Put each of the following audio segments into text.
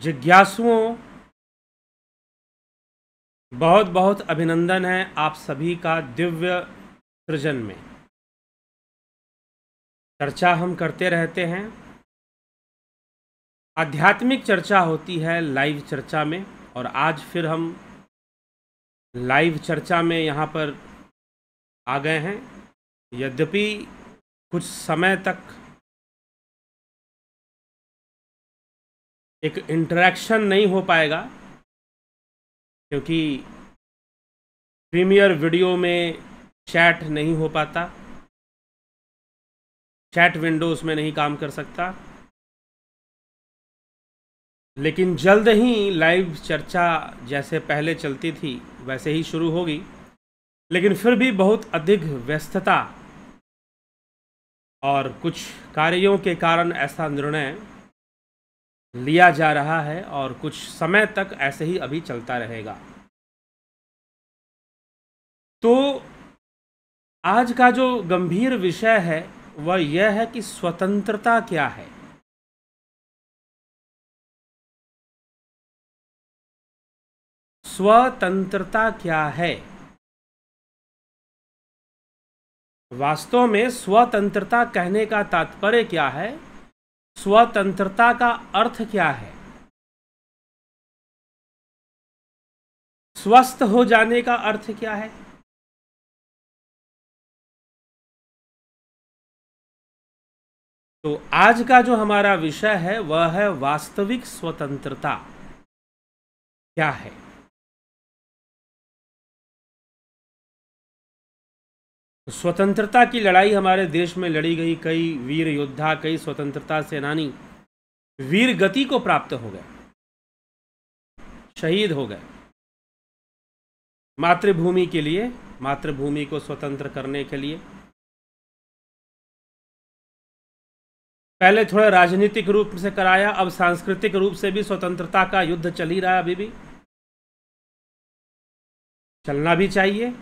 जिज्ञासुओं बहुत बहुत अभिनंदन है आप सभी का दिव्य सृजन में चर्चा हम करते रहते हैं आध्यात्मिक चर्चा होती है लाइव चर्चा में और आज फिर हम लाइव चर्चा में यहाँ पर आ गए हैं यद्यपि कुछ समय तक एक इंटरेक्शन नहीं हो पाएगा क्योंकि प्रीमियर वीडियो में चैट नहीं हो पाता चैट विंडोज़ में नहीं काम कर सकता लेकिन जल्द ही लाइव चर्चा जैसे पहले चलती थी वैसे ही शुरू होगी लेकिन फिर भी बहुत अधिक व्यस्तता और कुछ कार्यों के कारण ऐसा निर्णय लिया जा रहा है और कुछ समय तक ऐसे ही अभी चलता रहेगा तो आज का जो गंभीर विषय है वह यह है कि स्वतंत्रता क्या है स्वतंत्रता क्या है वास्तव में स्वतंत्रता कहने का तात्पर्य क्या है स्वतंत्रता का अर्थ क्या है स्वस्थ हो जाने का अर्थ क्या है तो आज का जो हमारा विषय है वह है वास्तविक स्वतंत्रता क्या है स्वतंत्रता की लड़ाई हमारे देश में लड़ी गई कई वीर योद्धा कई स्वतंत्रता सेनानी वीर गति को प्राप्त हो गए शहीद हो गए मातृभूमि के लिए मातृभूमि को स्वतंत्र करने के लिए पहले थोड़े राजनीतिक रूप से कराया अब सांस्कृतिक रूप से भी स्वतंत्रता का युद्ध चल ही रहा अभी भी चलना भी चाहिए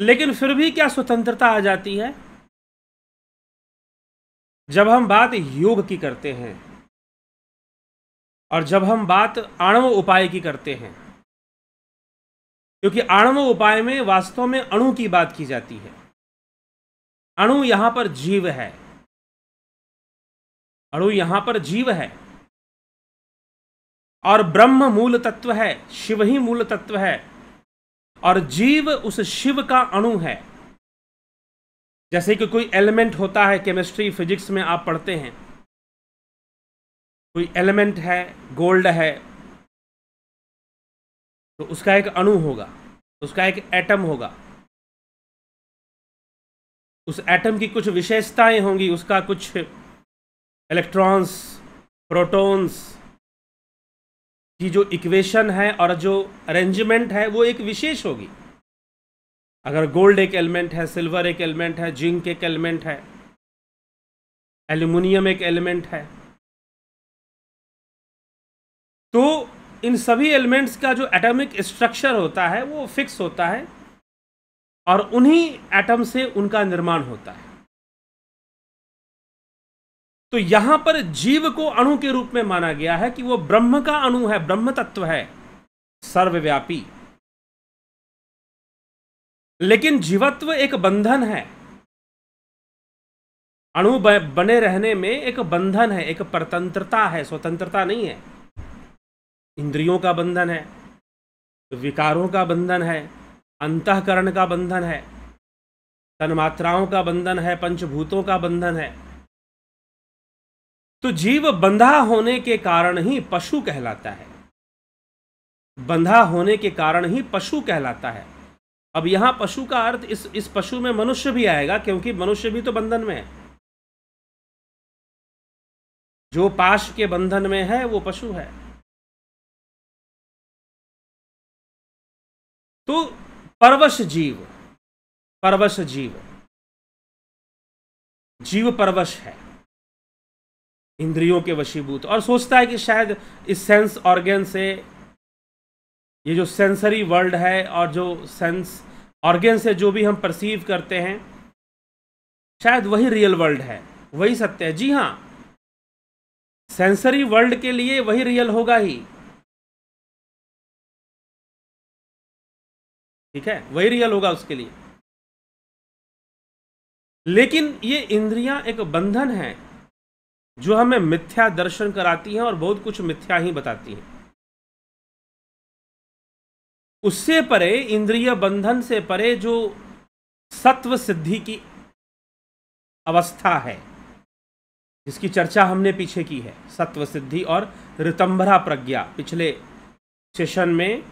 लेकिन फिर भी क्या स्वतंत्रता आ जाती है जब हम बात योग की करते हैं और जब हम बात आणव उपाय की करते हैं क्योंकि आणव उपाय में वास्तव में अणु की बात की जाती है अणु यहां पर जीव है अणु यहां पर जीव है और ब्रह्म मूल तत्व है शिव ही मूल तत्व है और जीव उस शिव का अणु है जैसे कि कोई एलिमेंट होता है केमिस्ट्री फिजिक्स में आप पढ़ते हैं कोई एलिमेंट है गोल्ड है तो उसका एक अणु होगा तो उसका एक एटम होगा उस एटम की कुछ विशेषताएं होंगी उसका कुछ इलेक्ट्रॉन्स प्रोटॉन्स कि जो इक्वेशन है और जो अरेंजमेंट है वो एक विशेष होगी अगर गोल्ड एक एलिमेंट है सिल्वर एक एलिमेंट है जिंक एक एलिमेंट है एल्यूमिनियम एक एलिमेंट है तो इन सभी एलिमेंट्स का जो एटॉमिक स्ट्रक्चर होता है वो फिक्स होता है और उन्हीं एटम से उनका निर्माण होता है तो यहां पर जीव को अणु के रूप में माना गया है कि वो ब्रह्म का अणु है ब्रह्म तत्व है सर्वव्यापी लेकिन जीवत्व एक बंधन है अणु बने रहने में एक बंधन है एक परतंत्रता है स्वतंत्रता नहीं है इंद्रियों का बंधन है विकारों का बंधन है अंतकरण का बंधन है तन्मात्राओं का बंधन है पंचभूतों का बंधन है तो जीव बंधा होने के कारण ही पशु कहलाता है बंधा होने के कारण ही पशु कहलाता है अब यहां पशु का अर्थ इस इस पशु में मनुष्य भी आएगा क्योंकि मनुष्य भी तो बंधन में है जो पाश के बंधन में है वो पशु है तो परवश जीव परवश जीव जीव परवश है इंद्रियों के वशीभूत और सोचता है कि शायद इस सेंस ऑर्गन से ये जो सेंसरी वर्ल्ड है और जो सेंस ऑर्गन से जो भी हम परसीव करते हैं शायद वही रियल वर्ल्ड है वही सत्य है जी हाँ सेंसरी वर्ल्ड के लिए वही रियल होगा ही ठीक है वही रियल होगा उसके लिए लेकिन ये इंद्रियां एक बंधन है जो हमें मिथ्या दर्शन कराती हैं और बहुत कुछ मिथ्या ही बताती हैं उससे परे इंद्रिय बंधन से परे जो सत्व सिद्धि की अवस्था है जिसकी चर्चा हमने पीछे की है सत्व सिद्धि और ऋतंभरा प्रज्ञा पिछले सेशन में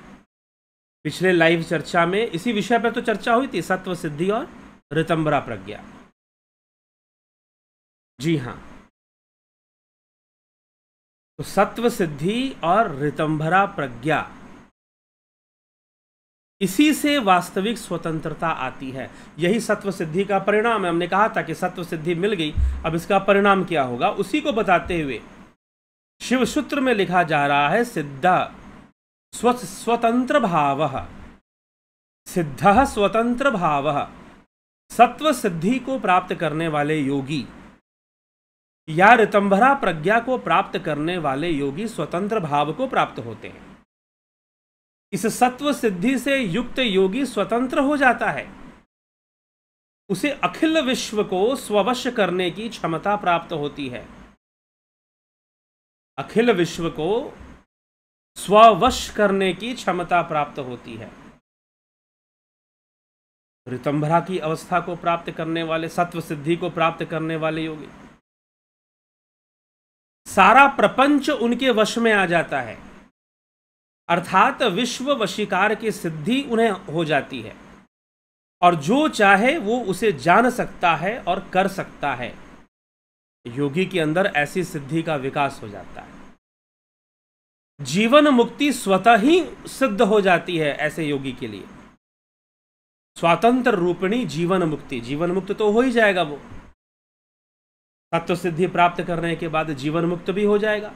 पिछले लाइव चर्चा में इसी विषय पर तो चर्चा हुई थी सत्व सिद्धि और ऋतंभरा प्रज्ञा जी हाँ तो सत्व सिद्धि और रितंभरा प्रज्ञा इसी से वास्तविक स्वतंत्रता आती है यही सत्व सिद्धि का परिणाम है हमने कहा था कि सत्व सिद्धि मिल गई अब इसका परिणाम क्या होगा उसी को बताते हुए शिव सूत्र में लिखा जा रहा है सिद्धा स्व स्वतंत्र भाव सिद्ध स्वतंत्र भाव सत्व सिद्धि को प्राप्त करने वाले योगी या ऋतंभरा प्रज्ञा को प्राप्त करने वाले योगी स्वतंत्र भाव को प्राप्त होते हैं इस सत्व सिद्धि से युक्त योगी स्वतंत्र हो जाता है उसे अखिल विश्व को स्ववश करने की क्षमता प्राप्त होती है अखिल विश्व को स्ववश करने की क्षमता प्राप्त होती है ऋतंभरा की अवस्था को प्राप्त करने वाले सत्व सिद्धि को प्राप्त करने वाले योगी सारा प्रपंच उनके वश में आ जाता है अर्थात विश्व वशीकार की सिद्धि उन्हें हो जाती है और जो चाहे वो उसे जान सकता है और कर सकता है योगी के अंदर ऐसी सिद्धि का विकास हो जाता है जीवन मुक्ति स्वतः ही सिद्ध हो जाती है ऐसे योगी के लिए स्वतंत्र रूपिणी जीवन मुक्ति जीवन मुक्त तो हो ही जाएगा वो तत्व सिद्धि प्राप्त करने के बाद जीवन मुक्त भी हो जाएगा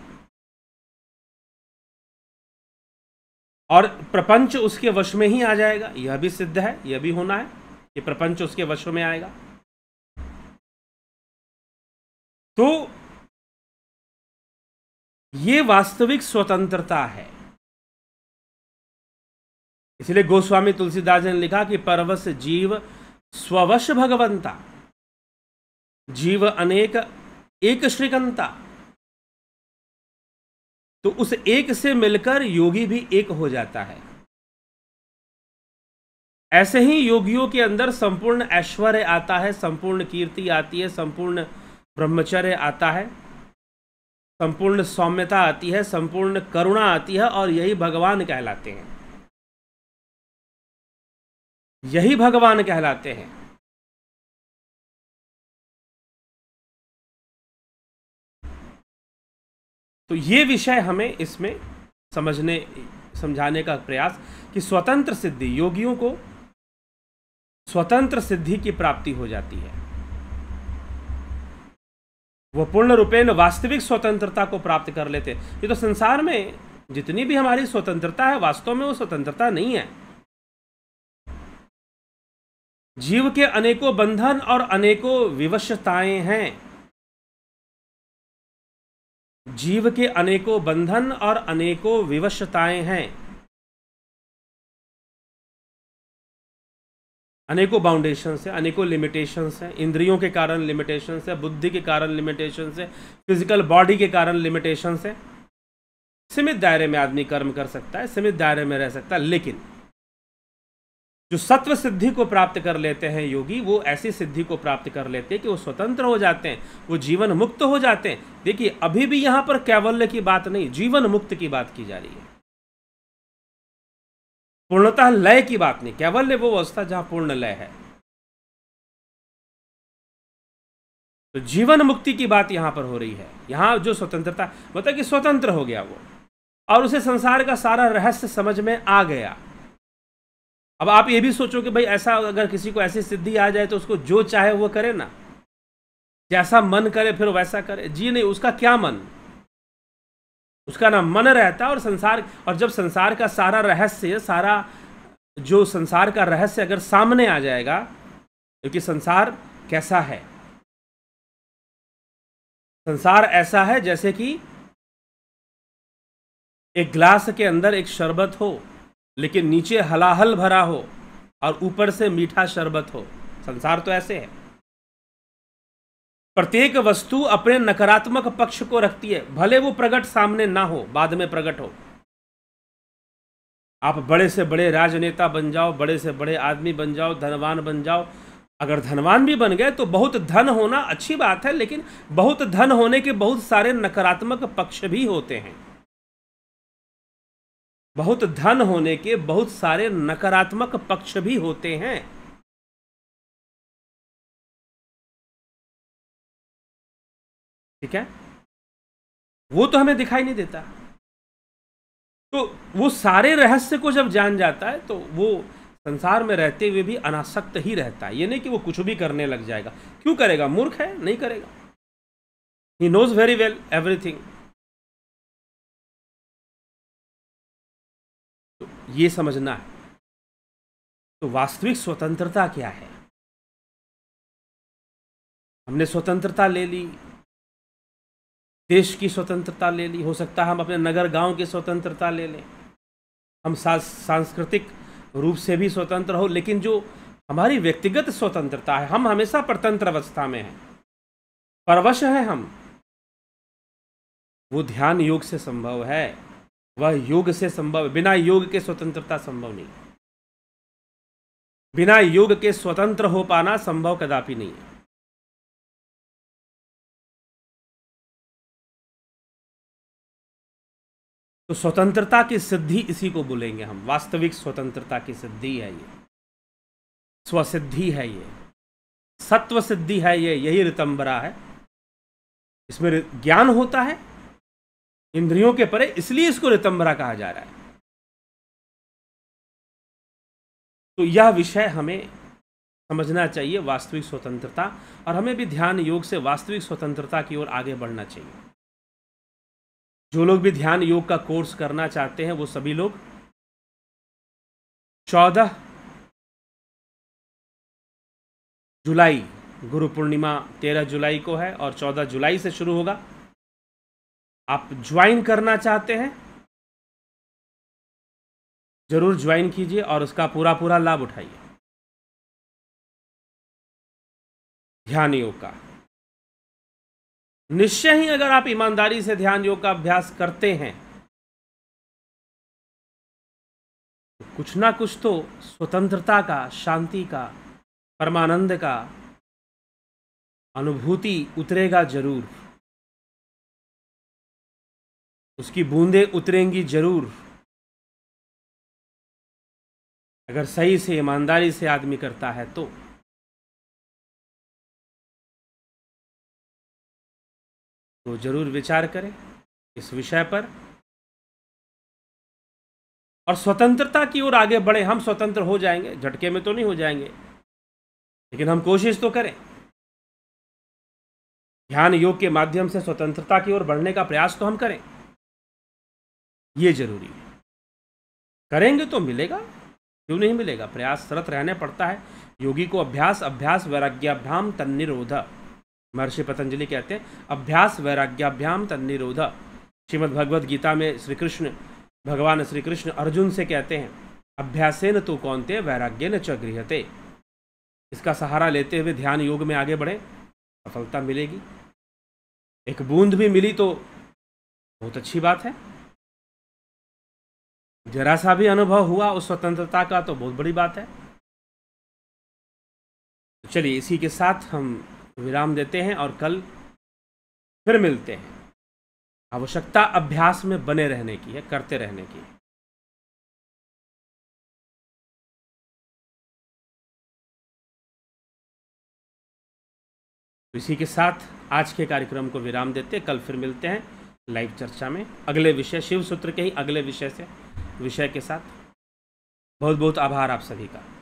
और प्रपंच उसके वश में ही आ जाएगा यह भी सिद्ध है यह भी होना है कि प्रपंच उसके वश में आएगा तो ये वास्तविक स्वतंत्रता है इसलिए गोस्वामी तुलसीदास जी ने लिखा कि परवश जीव स्ववश भगवंता जीव अनेक एक श्रीकंता तो उस एक से मिलकर योगी भी एक हो जाता है ऐसे ही योगियों के अंदर संपूर्ण ऐश्वर्य आता है संपूर्ण कीर्ति आती है संपूर्ण ब्रह्मचर्य आता है संपूर्ण सौम्यता आती है संपूर्ण करुणा आती है और यही भगवान कहलाते हैं यही भगवान कहलाते हैं तो ये विषय हमें इसमें समझने समझाने का प्रयास कि स्वतंत्र सिद्धि योगियों को स्वतंत्र सिद्धि की प्राप्ति हो जाती है वह पूर्ण रूपेण वास्तविक स्वतंत्रता को प्राप्त कर लेते ये तो संसार में जितनी भी हमारी स्वतंत्रता है वास्तव में वो स्वतंत्रता नहीं है जीव के अनेकों बंधन और अनेकों विवशताएं हैं जीव के अनेकों बंधन और अनेकों विवशताएं हैं अनेकों बाउंडेशन है अनेकों लिमिटेशन है इंद्रियों के कारण लिमिटेशन है बुद्धि के कारण लिमिटेशन है फिजिकल बॉडी के कारण लिमिटेशन है सीमित दायरे में आदमी कर्म कर सकता है सीमित दायरे में रह सकता है लेकिन जो सत्व सिद्धि को प्राप्त कर लेते हैं योगी वो ऐसी सिद्धि को प्राप्त कर लेते हैं कि वो स्वतंत्र हो जाते हैं वो जीवन मुक्त हो जाते हैं देखिए अभी भी यहां पर कैवल्य की बात नहीं जीवन मुक्त की बात की जा रही है पूर्णतः लय की बात नहीं कैवल्य वो अवस्था जहां पूर्ण लय है तो जीवन मुक्ति की बात यहां पर हो रही है यहां जो स्वतंत्रता मतलब कि स्वतंत्र हो गया वो और उसे संसार का सारा रहस्य समझ में आ गया अब आप ये भी सोचो कि भाई ऐसा अगर किसी को ऐसी सिद्धि आ जाए तो उसको जो चाहे वो करे ना जैसा मन करे फिर वैसा करे जी नहीं उसका क्या मन उसका ना मन रहता और संसार और जब संसार का सारा रहस्य सारा जो संसार का रहस्य अगर सामने आ जाएगा क्योंकि संसार कैसा है संसार ऐसा है जैसे कि एक ग्लास के अंदर एक शरबत हो लेकिन नीचे हलाहल भरा हो और ऊपर से मीठा शरबत हो संसार तो ऐसे है प्रत्येक वस्तु अपने नकारात्मक पक्ष को रखती है भले वो प्रकट सामने ना हो बाद में प्रकट हो आप बड़े से बड़े राजनेता बन जाओ बड़े से बड़े आदमी बन जाओ धनवान बन जाओ अगर धनवान भी बन गए तो बहुत धन होना अच्छी बात है लेकिन बहुत धन होने के बहुत सारे नकारात्मक पक्ष भी होते हैं बहुत धन होने के बहुत सारे नकारात्मक पक्ष भी होते हैं ठीक है वो तो हमें दिखाई नहीं देता तो वो सारे रहस्य को जब जान जाता है तो वो संसार में रहते हुए भी अनासक्त ही रहता है ये नहीं कि वो कुछ भी करने लग जाएगा क्यों करेगा मूर्ख है नहीं करेगा he knows very well everything ये समझना है तो वास्तविक स्वतंत्रता क्या है हमने स्वतंत्रता ले ली देश की स्वतंत्रता ले ली हो सकता है हम अपने नगर गांव की स्वतंत्रता ले लें हम सांस्कृतिक रूप से भी स्वतंत्र हो लेकिन जो हमारी व्यक्तिगत स्वतंत्रता है हम हमेशा परतंत्र अवस्था में हैं परवश है हम वो ध्यान योग से संभव है वह योग से संभव बिना योग के स्वतंत्रता संभव नहीं बिना योग के स्वतंत्र हो पाना संभव कदापि नहीं है तो स्वतंत्रता की सिद्धि इसी को बोलेंगे हम वास्तविक स्वतंत्रता की सिद्धि है ये स्वसिद्धि है ये सत्व सिद्धि है ये यही रितंबरा है इसमें ज्ञान होता है इंद्रियों के परे इसलिए इसको रितंबरा कहा जा रहा है तो यह विषय हमें समझना चाहिए वास्तविक स्वतंत्रता और हमें भी ध्यान योग से वास्तविक स्वतंत्रता की ओर आगे बढ़ना चाहिए जो लोग भी ध्यान योग का कोर्स करना चाहते हैं वो सभी लोग चौदह जुलाई गुरु पूर्णिमा तेरह जुलाई को है और चौदह जुलाई से शुरू होगा आप ज्वाइन करना चाहते हैं ज़रूर ज्वाइन कीजिए और उसका पूरा पूरा लाभ उठाइए ध्यान योग का निश्चय ही अगर आप ईमानदारी से ध्यान योग का अभ्यास करते हैं तो कुछ ना कुछ तो स्वतंत्रता का शांति का परमानंद का अनुभूति उतरेगा जरूर उसकी बूंदें उतरेंगी जरूर अगर सही से ईमानदारी से आदमी करता है तो तो जरूर विचार करें इस विषय पर और स्वतंत्रता की ओर आगे बढ़े हम स्वतंत्र हो जाएंगे झटके में तो नहीं हो जाएंगे लेकिन हम कोशिश तो करें ध्यान योग के माध्यम से स्वतंत्रता की ओर बढ़ने का प्रयास तो हम करें ये जरूरी है करेंगे तो मिलेगा क्यों नहीं मिलेगा प्रयास सरत रहने पड़ता है योगी को अभ्यास अभ्यास वैराग्याभ्याम तन्निरोध महर्षि पतंजलि कहते हैं अभ्यास वैराग्याभ्याम तन्निरोध श्रीमद भगवद गीता में श्री कृष्ण भगवान श्री कृष्ण अर्जुन से कहते हैं अभ्यासे न तो कौन थे वैराग्य न च गृहते इसका सहारा लेते हुए ध्यान योग में आगे बढ़े सफलता मिलेगी एक बूंद भी मिली तो बहुत अच्छी बात है जरा सा भी अनुभव हुआ उस स्वतंत्रता का तो बहुत बड़ी बात है चलिए इसी के साथ हम विराम देते हैं और कल फिर मिलते हैं आवश्यकता अभ्यास में बने रहने की है करते रहने की इसी के साथ आज के कार्यक्रम को विराम देते कल फिर मिलते हैं लाइव चर्चा में अगले विषय शिव सूत्र के ही अगले विषय से विषय के साथ बहुत बहुत आभार आप सभी का